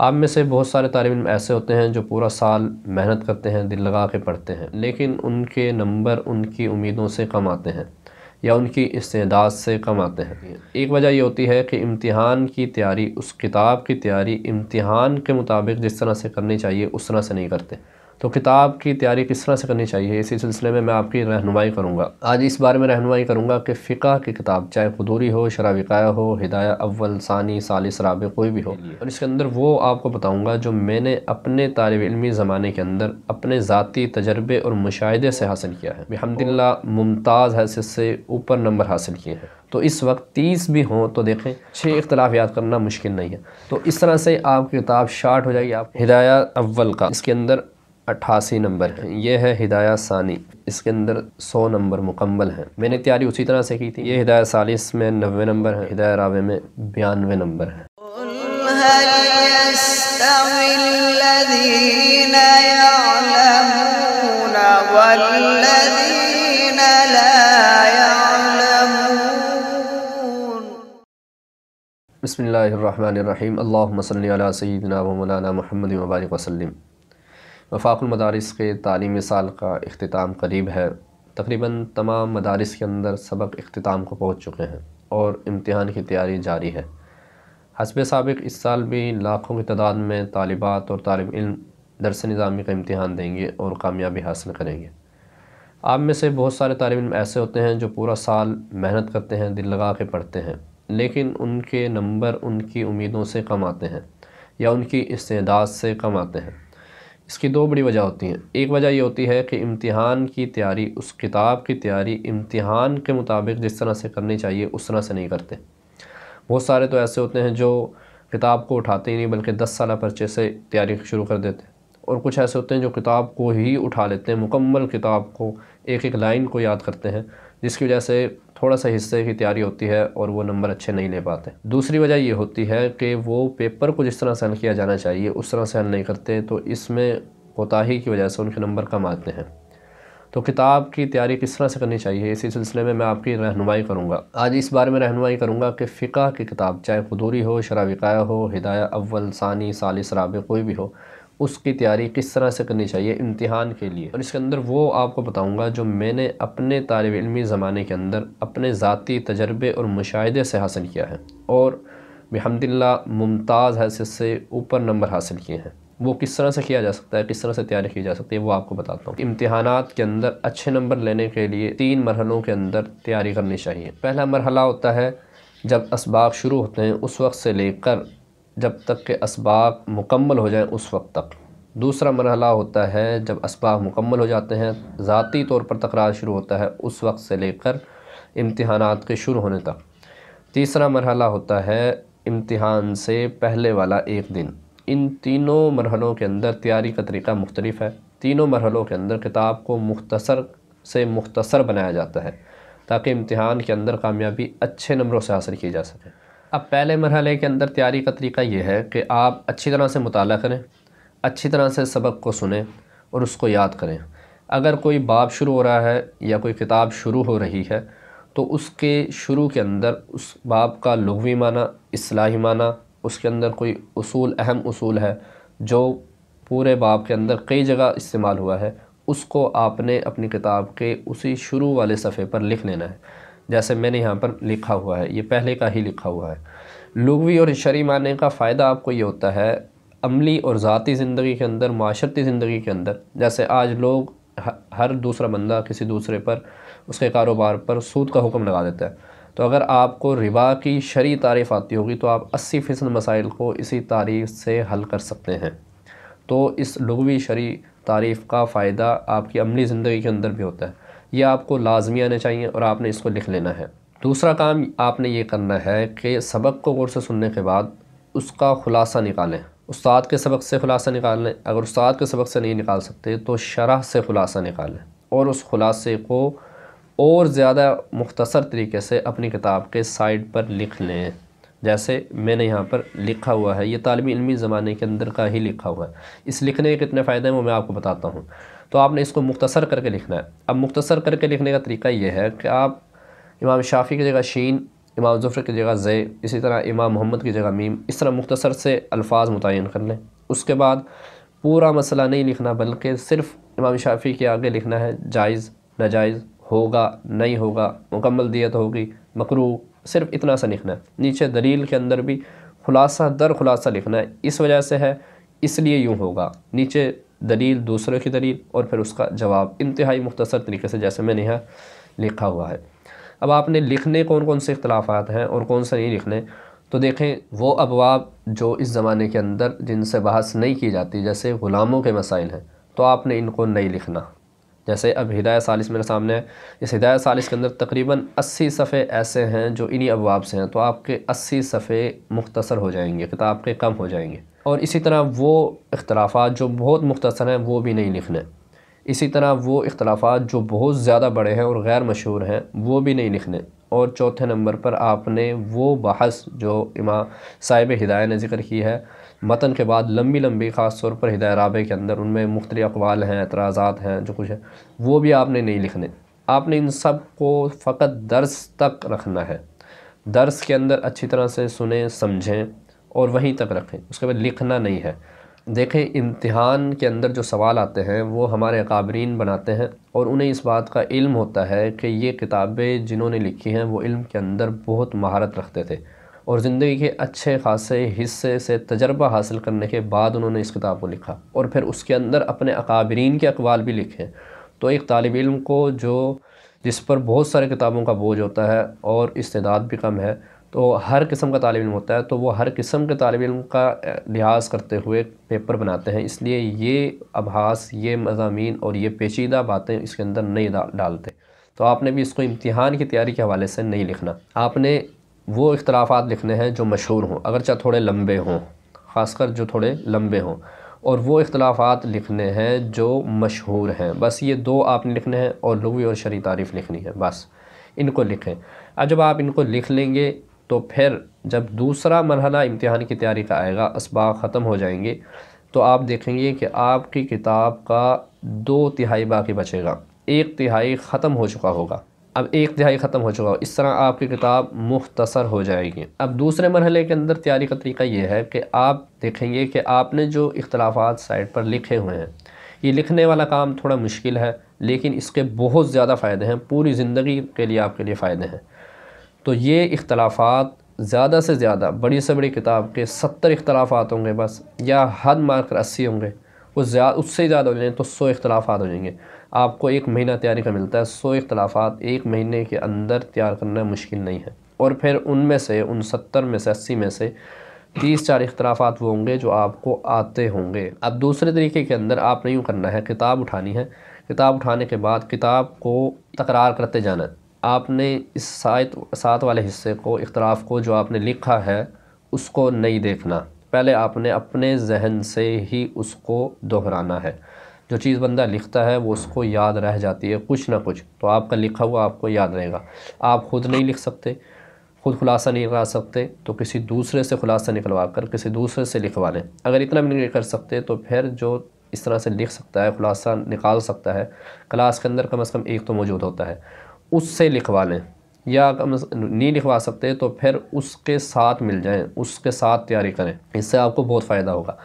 आप में से बहुत सारे तालब इम ऐसे होते हैं जो पूरा साल मेहनत करते हैं दिल लगा के पढ़ते हैं लेकिन उनके नंबर उनकी उम्मीदों से कम आते हैं या उनकी इस्तेदाद से कम आते हैं एक वजह ये होती है कि इम्तिहान की तैयारी उस किताब की तैयारी इम्तिहान के मुताबिक जिस तरह से करनी चाहिए उस तरह से नहीं करते तो किताब की तैयारी किस तरह से करनी चाहिए इसी सिलसिले में मैं आपकी रहनुमाई करूँगा आज इस बारे में रहनुमाई करूँगा कि फ़िका की किताब चाहे खदूरी हो शरा विकाया हो हिदाया अव्वल सानी सालिस राबे कोई भी हो और इसके अंदर वो आपको बताऊँगा जो मैंने अपने तालब इलमी ज़माने के अंदर अपने ज़ाती तजर्बे और मुशाहे से हासिल किया है हमदिल्ला मुमताज़ हैसियत से ऊपर नंबर हासिल किए हैं तो इस वक्त तीस भी हों तो देखें छः इख्तलाफ याद करना मुश्किल नहीं है तो इस तरह से आपकी किताब शार्ट हो जाएगी आप हिदायत अव्वल का इसके अंदर अट्ठासी नंबर है ये है हिदायत सानी इसके अंदर सौ नंबर मुकम्मल हैं मैंने तैयारी उसी तरह से की थी ये हिदायत सालिस में नबे नंबर है हिदायत रावे में बयानवे नंबर है बसमीम अल्लाह मसल सईदना मौलाना महमद वबारक वसलम मदारस के तालीमी साल का अख्ताम करीब है तकरीबन तमाम मदारस के अंदर सबक अख्ताम को पहुँच चुके हैं और इम्तहान की तैयारी जारी है हसब सबक इस साल भी लाखों की तादाद में तालबात और तालब इन दरस निज़ामी का इम्तहान देंगे और कामयाबी हासिल करेंगे आप में से बहुत सारे तालब इम ऐसे होते हैं जो पूरा साल मेहनत करते हैं दिल लगा के पढ़ते हैं लेकिन उनके नंबर उनकी उम्मीदों से कम आते हैं या उनकी इस्तेदाद से कम आते हैं इसकी दो बड़ी वजह होती हैं एक वजह ये होती है कि इम्तिहान की तैयारी उस किताब की तैयारी इम्तिहान के मुताबिक जिस तरह से करनी चाहिए उस तरह से नहीं करते बहुत सारे तो ऐसे होते हैं जो किताब को उठाते ही नहीं बल्कि दस साल पर्चे से तैयारी शुरू कर देते हैं और कुछ ऐसे होते हैं जो किताब को ही उठा लेते हैं मुकम्मल किताब को एक एक लाइन को याद करते हैं जिसकी वजह से थोड़ा सा हिस्से की तैयारी होती है और वो नंबर अच्छे नहीं ले पाते दूसरी वजह ये होती है कि वो पेपर को जिस तरह से हल किया जाना चाहिए उस तरह से हल नहीं करते तो इसमें कोताही की वजह से उनके नंबर कम आते हैं तो किताब की तैयारी किस तरह से करनी चाहिए इसी सिलसिले में मैं आपकी रहनुमाई करूँगा आज इस बारे में रहनुमाई करूँगा कि फ़िका की किताब चाहे खुदूरी हो शरा हो हिदाया अव्वल सानी सालिस राब कोई भी हो उसकी तैयारी किस तरह से करनी चाहिए इम्तहान के लिए और इसके अंदर वो आपको बताऊँगा जो मैंने अपने तालब इलमी ज़माने के अंदर अपने ज़ाती तजर्बे और मुशाहे से हासिल किया है और बहमदिल्ला मुमताज़ हैसियत से ऊपर नंबर हासिल किए हैं वो किस तरह से किया जा सकता है किस तरह से तैयारी की जा सकती है वो आपको बताता हूँ इम्तहान के अंदर अच्छे नंबर लेने के लिए तीन मरहलों के अंदर तैयारी करनी चाहिए पहला मरहला होता है जब इसबाब शुरू होते हैं उस वक्त से लेकर जब तक के इसबाब मुकम्मल हो जाए उस वक्त तक दूसरा मरहला होता है जब इसबाब मुकम्मल हो जाते हैं ज़ाती तौर पर तकरार शुरू होता है उस वक्त से लेकर इम्तहान के शुरू होने तक तीसरा मरहला होता है इम्तहान से पहले वाला एक दिन इन तीनों मरहलों के अंदर तैयारी का तरीका मुख्तलिफ है तीनों मरहलों के अंदर किताब को मुख्तसर से मुख्तसर बनाया जाता है ताकि इम्तहान के अंदर कामयाबी अच्छे नंबरों से हासिल की जा सके अब पहले मरहले के अंदर तैयारी का तरीका ये है कि आप अच्छी तरह से मुताल करें अच्छी तरह से सबक को सुने और उसको याद करें अगर कोई बाब शुरू हो रहा है या कोई किताब शुरू हो रही है तो उसके शुरू के अंदर उस बाब का लघवी माना असलाही माना उसके अंदर कोई असूल अहम असूल है जो पूरे बाब के अंदर कई जगह इस्तेमाल हुआ है उसको आपने अपनी किताब के उसी शुरू वाले सफ़े पर लिख लेना है जैसे मैंने यहाँ पर लिखा हुआ है ये पहले का ही लिखा हुआ है लघवी और शरी मानने का फ़ायदा आपको ये होता है अमली और ज़ाती ज़िंदगी के अंदर माशरती ज़िंदगी के अंदर जैसे आज लोग हर दूसरा बंदा किसी दूसरे पर उसके कारोबार पर सूद का हुक्म लगा देता है तो अगर आपको रिबा की शरी तारीफ़ आती होगी तो आप अस्सी फ़ीसद मसाइल को इसी तारीफ़ से हल कर सकते हैं तो इस लघवी शरी तारीफ़ का फ़ायदा आपकी अमली ज़िंदगी के अंदर भी होता है ये आपको लाजमी आने चाहिए और आपने इसको लिख लेना है दूसरा काम आपने ये करना है कि सबक को गौर से सुनने के बाद उसका ख़ुलासा निकालें उस्ताद के सबक से ख़ुलासा निकाल लें अगर उस्ताद के सबक से नहीं निकाल सकते तो शरह से ख़ुलासा निकालें और उस खुलासे को और ज़्यादा मुख्तसर तरीके से अपनी किताब के साइड पर लिख लें जैसे मैंने यहाँ पर लिखा हुआ है ये तालब इलमी ज़माने के अंदर का ही लिखा हुआ है इस लिखने के कितने फ़ायदे हैं वो मैं आपको बताता हूँ तो आपने इसको मुख्तसर करके लिखना है अब मुख्तसर करके लिखने का तरीका ये है कि आप इमाम शाफ़ी की जगह शीन इमाम जफ़र की जगह ज़े इसी तरह इमाम मोहम्मद की जगह मीम इस तरह मुख्तसर से अल्फाज मुतन कर लें उसके बाद पूरा मसला नहीं लिखना बल्कि सिर्फ इमाम शाफ़ी के आगे लिखना है जायज़ नाजायज़ होगा नहीं होगा मुकम्मल दियत होगी मकरू सिर्फ इतना सा लिखना है नीचे दलील के अंदर भी खुलासा दर खुलासा लिखना है इस वजह से है इसलिए यूँ होगा नीचे दलील दूसरों की दलील और फिर उसका जवाब इंतहाई मुख्तसर तरीके से जैसे मैंने यहाँ लिखा हुआ है अब आपने लिखने कौन कौन से अख्तलाफा हैं और कौन से नहीं लिखने तो देखें वो अबवाब जो इस ज़माने के अंदर जिनसे बहस नहीं की जाती जैसे ग़ुलामों के मसाइल हैं तो आपने इनको नहीं लिखना जैसे अब हिदायत सालिस मेरे सामने है इस हिदायत सालिस के अंदर तकरीबन अस्सी सफ़े ऐसे हैं जो इन्हीं अबवाब से हैं तो आपके अस्सी सफ़े मुख्तर हो जाएंगे किताब के कम हो जाएंगे और इसी तरह वो अख्तलाफा जो बहुत मुख्तर हैं वो भी नहीं लिखने इसी तरह वो अख्तलाफा जो बहुत ज़्यादा बड़े हैं और गैर मशहूर हैं वो भी नहीं लिखने और चौथे नंबर पर आपने वो बहस जो इमाम साहिब हिदायत ने जिक्र की है मतन के बाद लंबी लंबी ख़ास तौर पर हिदायत राबे के अंदर उनमें मुख्तलि अकवाल हैं एतराज़ात हैं जो कुछ है वो भी आपने नहीं लिखने आपने इन सब को फ़कत दर्स तक रखना है दर्स के अंदर अच्छी तरह से सुने समझें और वहीं तक रखें उसके बाद लिखना नहीं है देखें इम्तिहान के अंदर जो सवाल आते हैं वो हमारे अकाबरीन बनाते हैं और उन्हें इस बात का इल्म होता है कि ये किताबें जिन्होंने लिखी हैं वो इल्म के अंदर बहुत महारत रखते थे और ज़िंदगी के अच्छे खासे हिस्से से तजर्बा हासिल करने के बाद उन्होंने इस किताब को लिखा और फिर उसके अंदर अपने अकाबरीन के अकवाल भी लिखे तो एक तालब इल्म को जो जिस पर बहुत सारे किताबों का बोझ होता है और इस्तेदाद भी कम है तो हर किस्म का तालब इम होता है तो वो हर किस्म के तालब इम का लिहाज करते हुए पेपर बनाते हैं इसलिए ये अभास ये मजामी और ये पेचीदा बातें इसके अंदर नहीं डालते तो आपने भी इसको इम्तहान की तैयारी के हवाले से नहीं लिखना आपने वो अख्तलाफा लिखने हैं जो मशहूर हों अगरचे थोड़े लंबे हों ख़ासकर जो थोड़े लंबे हों और वो अख्तलाफा लिखने हैं जो मशहूर हैं बस ये दो आपने लिखने हैं और लवी और शरी तारीफ़ लिखनी है बस इनको लिखें अब जब आप इनको लिख लेंगे तो फिर जब दूसरा मरहला इम्तहान की तैयारी का आएगा इसबाक ख़त्म हो जाएंगे तो आप देखेंगे कि आपकी किताब का दो तिहाई बाकी बचेगा एक तिहाई ख़त्म हो चुका होगा अब एक तिहाई ख़त्म हो चुका हो इस तरह आपकी किताब मुख्तसर हो जाएगी अब दूसरे मरहले के अंदर तैयारी का तरीका ये है कि आप देखेंगे कि आपने जो इख्तलाफात साइड पर लिखे हुए हैं ये लिखने वाला काम थोड़ा मुश्किल है लेकिन इसके बहुत ज़्यादा फ़ायदे हैं पूरी ज़िंदगी के लिए आपके लिए फ़ायदे हैं तो ये इख्तलाफात ज़्यादा से ज़्यादा बड़ी से बड़ी किताब के सत्तर इख्तलाफात होंगे बस या हद मार कर अस्सी होंगे वो ज़्यादा उससे ज़्यादा हो जाएंगे तो सौ इख्तलाफात हो जाएंगे आपको एक महीना तैयारी का मिलता है सौ इख्तलाफात एक महीने के अंदर तैयार करना मुश्किल नहीं है और फिर उनमें से उन सत्तर में से अस्सी में से तीस चार इख्तलाफात वो होंगे जो आपको आते होंगे अब दूसरे तरीके के अंदर आपने यूँ करना है किताब उठानी है किताब उठाने के बाद किताब को तकरार करते जाना है आपने इस सात सात वाले हिस्से को इख्तराफ़ को जो आपने लिखा है उसको नहीं देखना पहले आपने अपने जहन से ही उसको दोहराना है जो चीज़ बंदा लिखता है वो उसको याद रह जाती है कुछ ना कुछ तो आपका लिखा हुआ आपको याद रहेगा आप ख़ुद नहीं लिख सकते खुद खुलासा नहीं करा सकते तो किसी दूसरे से खुलासा निकलवा कर किसी दूसरे से लिखवा लें अगर इतना भी नहीं कर सकते तो फिर जो इस तरह से लिख सकता है खुलासा निकाल सकता है क्लास के अंदर कम अज़ कम एक तो मौजूद होता है उससे लिखवा लें या अगर नहीं लिखवा सकते तो फिर उसके साथ मिल जाएं उसके साथ तैयारी करें इससे आपको बहुत फ़ायदा होगा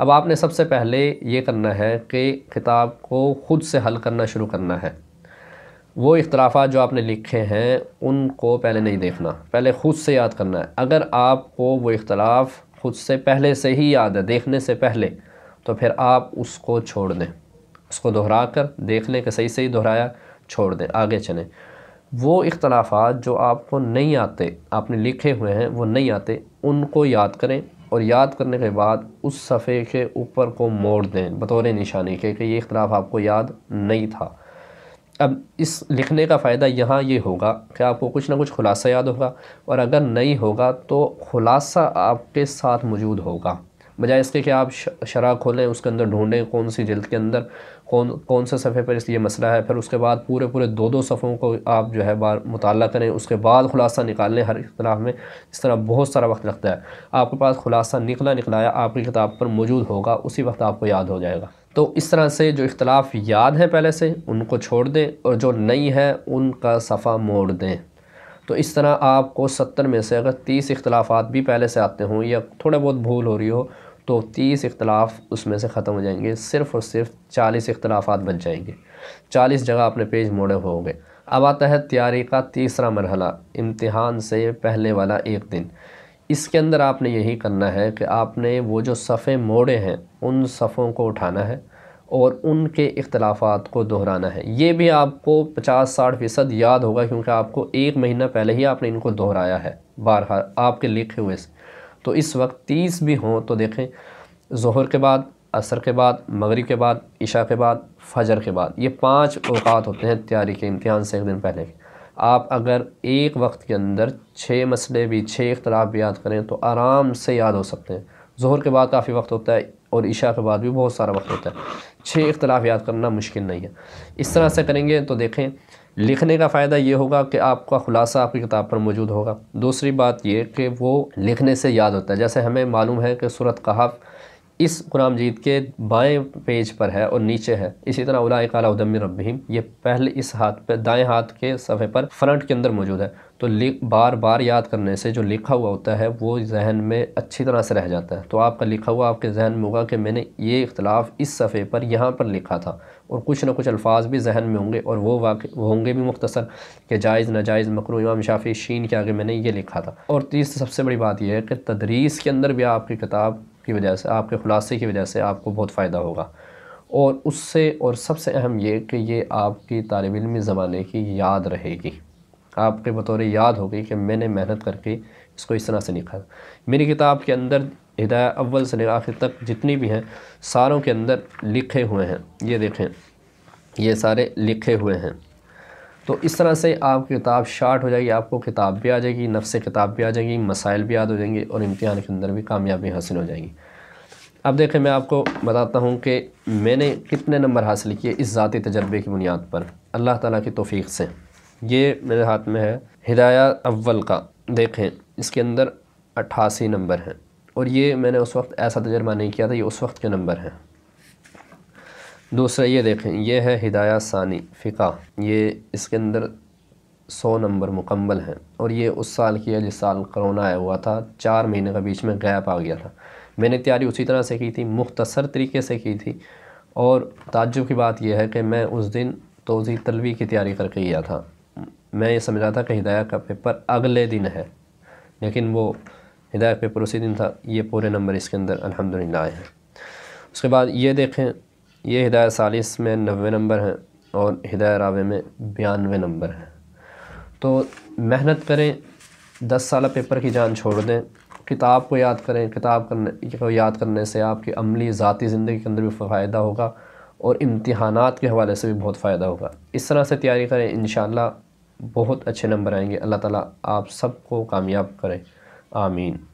अब आपने सबसे पहले ये करना है कि किताब को ख़ुद से हल करना शुरू करना है वो इख्तलाफा जो आपने लिखे हैं उनको पहले नहीं देखना पहले ख़ुद से याद करना है अगर आपको वो इख्तराफ़ ख़ुद से पहले से ही याद है देखने से पहले तो फिर आप उसको छोड़ दें उसको दोहरा कर देख लें कि सही सही दोहराया छोड़ दें आगे चलें वो इख्लाफा जो आपको नहीं आते आपने लिखे हुए हैं वो नहीं आते उनको याद करें और याद करने के बाद उस सफ़े के ऊपर को मोड़ दें बतौर निशानी के कि ये इख्तलाफ आपको याद नहीं था अब इस लिखने का फ़ायदा यहाँ ये होगा कि आपको कुछ ना कुछ खुलासा याद होगा और अगर नहीं होगा तो खुलासा आपके साथ मौजूद होगा बजाय इसके कि आप शरा खोलें उसके अंदर ढूंढें कौन सी जल्द के अंदर कौन कौन से सफ़े पर इसलिए मसला है फिर उसके बाद पूरे पूरे दो दो सफ़ों को आप जो है बार मुताल करें उसके बाद खुलासा निकाल लें हर इख्तलाफ में इस तरह बहुत सारा वक्त लगता है आपके पास खुलासा निकला निकलाया आपकी किताब पर मौजूद होगा उसी वक्त आपको याद हो जाएगा तो इस तरह से जो इख्तलाफ याद हैं पहले से उनको छोड़ दें और जो नई है उनका सफ़ा मोड़ दें तो इस तरह आपको सत्तर में से अगर तीस इख्तलाफात भी पहले से आते हों या थोड़ा बहुत भूल हो रही हो तो तीस इख्तलाफ उसमें से ख़त्म हो जाएंगे सिर्फ़ और सिर्फ चालीस इख्लाफा बच जाएंगे चालीस जगह अपने पेज मोड़े होंगे अब आता है तैयारी का तीसरा मरहला इम्तहान से पहले वाला एक दिन इसके अंदर आपने यही करना है कि आपने वो जो सफ़े मोड़े हैं उन सफ़ों को उठाना है और उनके इख्तलाफात को दोहराना है ये भी आपको पचास साठ फ़ीसद याद होगा क्योंकि आपको एक महीना पहले ही आपने इनको दोहराया है बार आपके लिखे हुए से तो इस वक्त तीस भी हों तो देखें जहर के बाद असर के बाद मगरब के बाद इशा के बाद फजर के बाद ये पाँच अवकात होते हैं तैयारी के इम्तहान से एक दिन पहले आप अगर एक वक्त के अंदर छः मसले भी छः अख्तलाफ भी याद करें तो आराम से याद हो सकते हैं जहर के बाद काफ़ी वक्त होता है और ईशा के बाद भी बहुत सारा वक्त होता है छः इख्तलाफ याद करना मुश्किल नहीं है इस तरह से करेंगे तो देखें लिखने का फ़ायदा ये होगा कि आपका ख़ुलासा आपकी किताब पर मौजूद होगा दूसरी बात ये कि वो लिखने से याद होता है जैसे हमें मालूम है कि सूरत कहाफ़ इस कुरान जीत के बाएं पेज पर है और नीचे है इसी तरह उलाय कालाउदम रबीम ये पहले इस हाथ पर दाएं हाथ के सफ़े पर फ्रंट के अंदर मौजूद है तो बार बार याद करने से जो लिखा हुआ होता है वो जहन में अच्छी तरह से रह जाता है तो आपका लिखा हुआ आपके जहन में होगा कि मैंने ये इख्तलाफ इस सफ़े पर यहाँ पर लिखा था और कुछ ना कुछ अल्फाज भी जहन में होंगे और वो वाक़ होंगे भी मुख्तसर कि जायज़ नाजायज़ मकरू इमाम शाफी शीन के आगे मैंने ये लिखा था और तीसरी सबसे बड़ी बात यह है कि तदरीस के अंदर भी आपकी किताब की वजह से आपके ख़ुलासे की वजह से आपको बहुत फ़ायदा होगा और उससे और सबसे अहम ये कि ये आपकी तालब इलमी ज़माने की याद रहेगी आपके बतौर याद होगी कि मैंने मेहनत करके इसको इस तरह से लिखा मेरी किताब के अंदर हिदायत अव्वल से आखिर तक जितनी भी हैं सारों के अंदर लिखे हुए हैं ये देखें ये सारे लिखे हुए हैं तो इस तरह से आपकी किताब शार्ट हो जाएगी आपको किताब भी आ जाएगी नफ्स किताब भी आ जाएगी मसाइल भी याद हो जाएंगे और इम्तहान के अंदर भी कामयाबी हासिल हो जाएगी अब देखें मैं आपको बताता हूँ कि मैंने कितने नंबर हासिल किए इस ज़ाती तजर्बे की बुनियाद पर अल्लाह ताला की तोफ़ी से ये मेरे हाथ में है हिदायत अव्वल का देखें इसके अंदर अट्ठासी नंबर हैं और ये मैंने उस वक्त ऐसा तजर्बा नहीं किया था ये उस वक्त के नंबर हैं दूसरा ये देखें यह है हिदायत सानी फ़िका ये इसके अंदर सौ नंबर मुकम्मल हैं और ये उस साल की है जिस साल करोना आया हुआ था चार महीने का बीच में गैप आ गया था मैंने तैयारी उसी तरह से की थी मुख्तसर तरीके से की थी और ताज्जुब की बात यह है कि मैं उस दिन तोज़ी तलवी की तैयारी करके गया था मैं ये समझ रहा था कि हिदायत का पेपर अगले दिन है लेकिन वो हिदायत पेपर उसी दिन था ये पूरे नंबर इसके अंदर अलहमदिल्ला आए हैं उसके बाद ये देखें ये हिदायत सालिस में नबे नंबर हैं और हिदायत रावे में बयानवे नंबर हैं तो मेहनत करें दस साल पेपर की जान छोड़ दें किताब को याद करें किताब करने को याद करने से आपकी अमली ज़ाती ज़िंदगी के अंदर भी फ़ायदा होगा और इम्तहानात के हवाले से भी बहुत फ़ायदा होगा इस तरह से तैयारी करें इन बहुत अच्छे नंबर आएंगे अल्लाह ताला आप सबको कामयाब करें आमीन